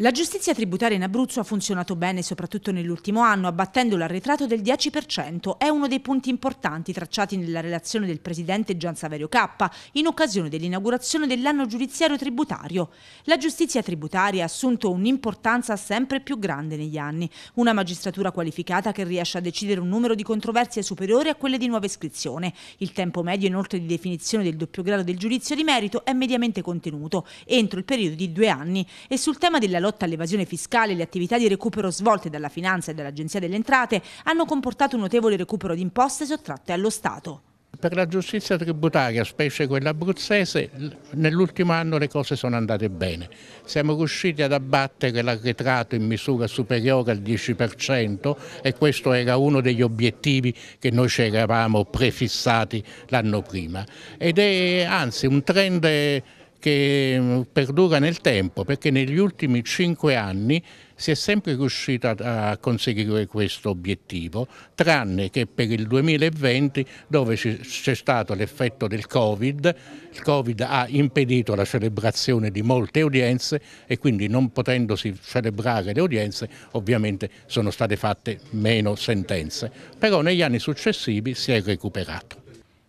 La giustizia tributaria in Abruzzo ha funzionato bene soprattutto nell'ultimo anno, abbattendo l'arretrato del 10%. È uno dei punti importanti tracciati nella relazione del presidente Gian Saverio Cappa in occasione dell'inaugurazione dell'anno giudiziario tributario. La giustizia tributaria ha assunto un'importanza sempre più grande negli anni, una magistratura qualificata che riesce a decidere un numero di controversie superiore a quelle di nuova iscrizione. Il tempo medio inoltre di definizione del doppio grado del giudizio di merito è mediamente contenuto, entro il periodo di due anni, e sul tema della lotta all'evasione fiscale e le attività di recupero svolte dalla Finanza e dall'Agenzia delle Entrate hanno comportato un notevole recupero di imposte sottratte allo Stato. Per la giustizia tributaria, specie quella abruzzese, nell'ultimo anno le cose sono andate bene. Siamo riusciti ad abbattere l'arretrato in misura superiore al 10% e questo era uno degli obiettivi che noi ci eravamo prefissati l'anno prima. Ed è anzi un trend che mm, perdura nel tempo perché negli ultimi cinque anni si è sempre riuscito a conseguire questo obiettivo, tranne che per il 2020 dove c'è stato l'effetto del Covid, il Covid ha impedito la celebrazione di molte udienze e quindi non potendosi celebrare le udienze ovviamente sono state fatte meno sentenze, però negli anni successivi si è recuperato.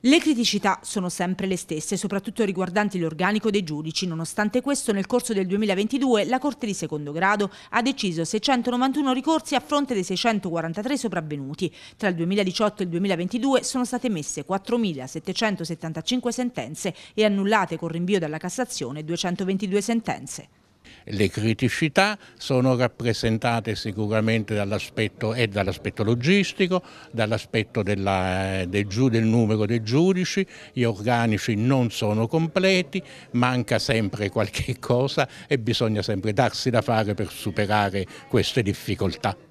Le criticità sono sempre le stesse, soprattutto riguardanti l'organico dei giudici. Nonostante questo, nel corso del 2022 la Corte di secondo grado ha deciso 691 ricorsi a fronte dei 643 sopravvenuti. Tra il 2018 e il 2022 sono state emesse 4.775 sentenze e annullate con rinvio dalla Cassazione 222 sentenze. Le criticità sono rappresentate sicuramente dall'aspetto e logistico, dall'aspetto eh, del, del numero dei giudici, gli organici non sono completi, manca sempre qualche cosa e bisogna sempre darsi da fare per superare queste difficoltà.